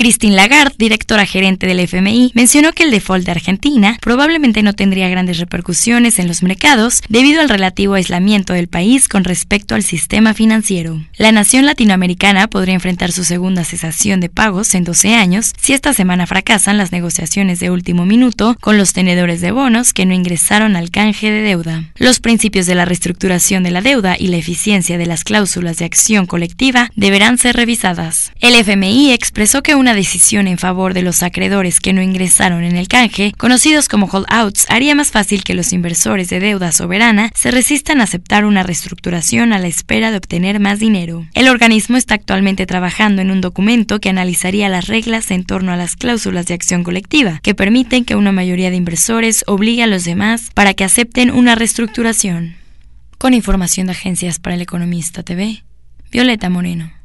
Christine Lagarde, directora gerente del FMI, mencionó que el default de Argentina probablemente no tendría grandes repercusiones en los mercados debido al relativo aislamiento del país con respecto al sistema financiero. La nación latinoamericana podría enfrentar su segunda cesación de pagos en 12 años si esta semana fracasan las negociaciones de último minuto con los tenedores de bonos que no ingresaron al canje de deuda. Los principios de la reestructuración de la deuda y la eficiencia de las cláusulas de acción colectiva deberán ser revisadas. El FMI expresó que una decisión en favor de los acreedores que no ingresaron en el canje, conocidos como holdouts, haría más fácil que los inversores de deuda soberana se resistan a aceptar una reestructuración a la espera de obtener más dinero. El organismo está actualmente trabajando en un documento que analizaría las reglas en torno a las cláusulas de acción colectiva, que permiten que una mayoría de inversores obligue a los demás para que acepten una reestructuración. Con información de agencias para el Economista TV, Violeta Moreno.